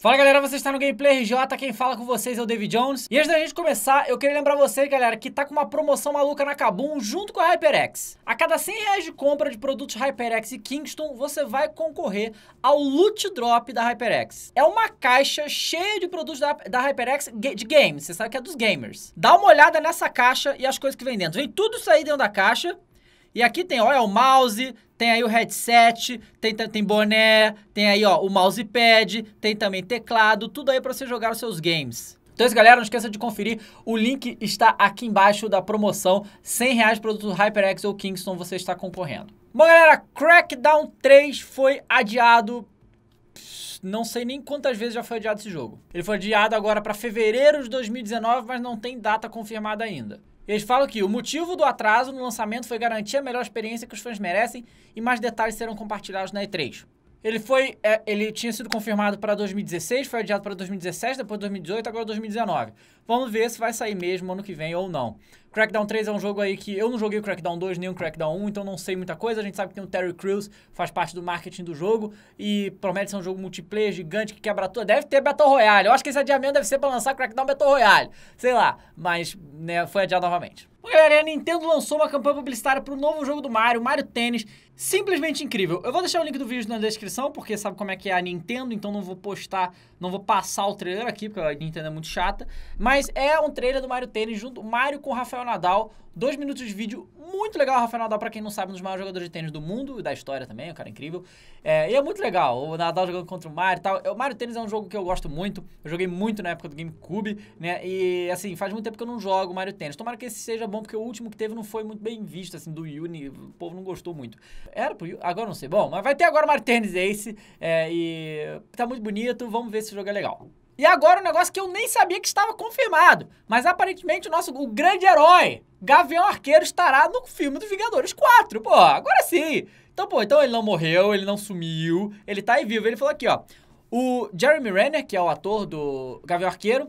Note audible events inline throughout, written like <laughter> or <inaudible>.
Fala galera, você está no Gameplay RJ, tá quem fala com vocês é o David Jones. E antes da gente começar, eu queria lembrar você, galera, que tá com uma promoção maluca na Kabum junto com a HyperX. A cada 100 reais de compra de produtos HyperX e Kingston, você vai concorrer ao Loot Drop da HyperX. É uma caixa cheia de produtos da, da HyperX de games, você sabe que é dos gamers. Dá uma olhada nessa caixa e as coisas que vem dentro. Vem tudo isso aí dentro da caixa e aqui tem, ó, é o mouse, tem aí o headset, tem, tem boné, tem aí, ó, o mousepad, tem também teclado, tudo aí para você jogar os seus games. Então é isso, galera. Não esqueça de conferir. O link está aqui embaixo da promoção. 100 reais produto HyperX ou Kingston você está concorrendo. Bom, galera, Crackdown 3 foi adiado não sei nem quantas vezes já foi adiado esse jogo. Ele foi adiado agora para fevereiro de 2019, mas não tem data confirmada ainda. Eles falam que o motivo do atraso no lançamento foi garantir a melhor experiência que os fãs merecem e mais detalhes serão compartilhados na E3. Ele foi. É, ele tinha sido confirmado para 2016, foi adiado para 2017, depois 2018, agora 2019. Vamos ver se vai sair mesmo ano que vem ou não. Crackdown 3 é um jogo aí que eu não joguei o Crackdown 2 nem o Crackdown 1, então não sei muita coisa. A gente sabe que tem o Terry Crews, faz parte do marketing do jogo e promete ser um jogo multiplayer gigante que quebra tudo. Deve ter Battle Royale. Eu acho que esse adiamento deve ser para lançar Crackdown Battle Royale. Sei lá, mas né, foi adiado novamente. Bom, galera, a Nintendo lançou uma campanha publicitária para o novo jogo do Mario, Mario Tênis Simplesmente incrível. Eu vou deixar o link do vídeo na descrição, porque sabe como é que é a Nintendo, então não vou postar, não vou passar o trailer aqui, porque a Nintendo é muito chata. Mas é um trailer do Mario Tênis junto Mario com Rafael Nadal. Dois minutos de vídeo muito legal. Rafael Nadal, pra quem não sabe, um dos maiores jogadores de tênis do mundo e da história também, é um cara incrível. É, e é muito legal, o Nadal jogando contra o Mario e tal. É, o Mario Tênis é um jogo que eu gosto muito. Eu joguei muito na época do GameCube, né? E assim, faz muito tempo que eu não jogo Mario Tênis. Tomara que esse seja bom, porque o último que teve não foi muito bem visto, assim, do Yuni. O povo não gostou muito. Era pro Utah? Agora não sei. Bom, mas vai ter agora o Martinez Ace. É, e tá muito bonito. Vamos ver se o jogo é legal. E agora um negócio que eu nem sabia que estava confirmado. Mas aparentemente o nosso o grande herói, Gavião Arqueiro, estará no filme dos Vingadores 4. Pô, agora sim. Então, pô, então ele não morreu, ele não sumiu, ele tá aí vivo. Ele falou aqui, ó. O Jeremy Renner, que é o ator do Gavião Arqueiro,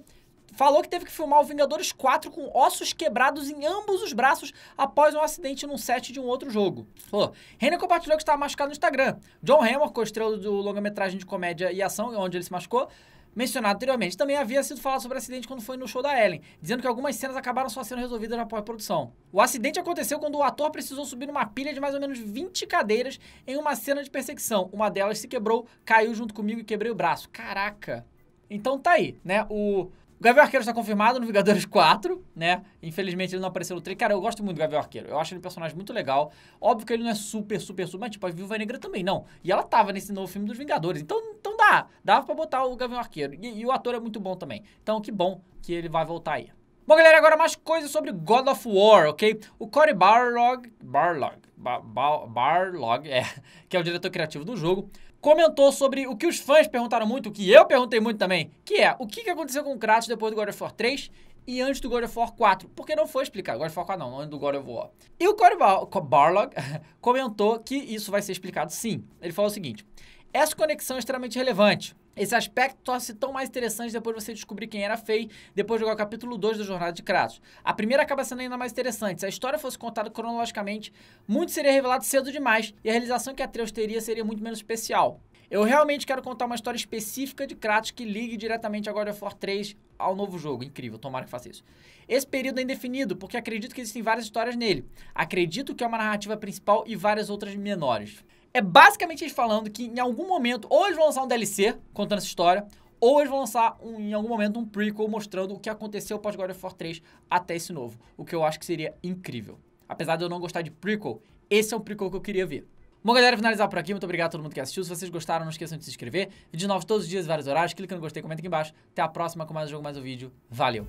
falou que teve que filmar o Vingadores 4 com ossos quebrados em ambos os braços após um acidente num set de um outro jogo. Pô, Renner compartilhou que estava machucado no Instagram. John Hammer, co-estrela do longa-metragem de comédia e ação, é onde ele se machucou, mencionado anteriormente, também havia sido falado sobre o acidente quando foi no show da Ellen, dizendo que algumas cenas acabaram só sendo resolvidas na pós-produção. O acidente aconteceu quando o ator precisou subir numa pilha de mais ou menos 20 cadeiras em uma cena de perseguição. Uma delas se quebrou, caiu junto comigo e quebrei o braço. Caraca! Então tá aí, né? O o Gavião Arqueiro está confirmado no Vingadores 4, <laughs> né? Infelizmente ele não apareceu no trailer. Cara, eu gosto muito do Gavião Arqueiro. Eu acho ele um personagem muito legal. Óbvio que ele não é super, super, super, mas tipo, a Viúva Negra também não. E ela tava nesse novo filme dos Vingadores. Então, então dá. Dava pra botar o Gavião Arqueiro. E, e o ator é muito bom também. Então que bom que ele vai voltar aí. Bom, galera, agora mais coisas sobre God of War, ok? O Cory Barlog... Barlog... Barlog, é, <laughs> que é o diretor criativo do jogo, comentou sobre o que os fãs perguntaram muito, o que eu perguntei muito também, que é o que aconteceu com o Kratos depois do God of War 3 e antes do God of War 4, porque não foi explicado. God of War 4 não, antes do God of War. E o Cory Barlog <laughs> comentou que isso vai ser explicado sim. Ele falou o seguinte, essa conexão é extremamente relevante. Esse aspecto torna-se tão mais interessante depois de você descobrir quem era Fei, depois de jogar o capítulo 2 da Jornada de Kratos. A primeira acaba sendo ainda mais interessante. Se a história fosse contada cronologicamente, muito seria revelado cedo demais e a realização que Atreus teria seria muito menos especial. Eu realmente quero contar uma história específica de Kratos que ligue diretamente a God of War 3 ao novo jogo. Incrível, tomara que faça isso. Esse período é indefinido, porque acredito que existem várias histórias nele. Acredito que é uma narrativa principal e várias outras menores. É basicamente eles falando que em algum momento, ou eles vão lançar um DLC contando essa história, ou eles vão lançar um, em algum momento um prequel mostrando o que aconteceu pós God of War 3 até esse novo, o que eu acho que seria incrível. Apesar de eu não gostar de prequel, esse é um prequel que eu queria ver. Bom, galera, finalizar por aqui. Muito obrigado a todo mundo que assistiu. Se vocês gostaram, não esqueçam de se inscrever. Vídeos novos todos os dias, vários horários. Clica no gostei, comenta aqui embaixo. Até a próxima com mais um jogo, mais um vídeo. Valeu!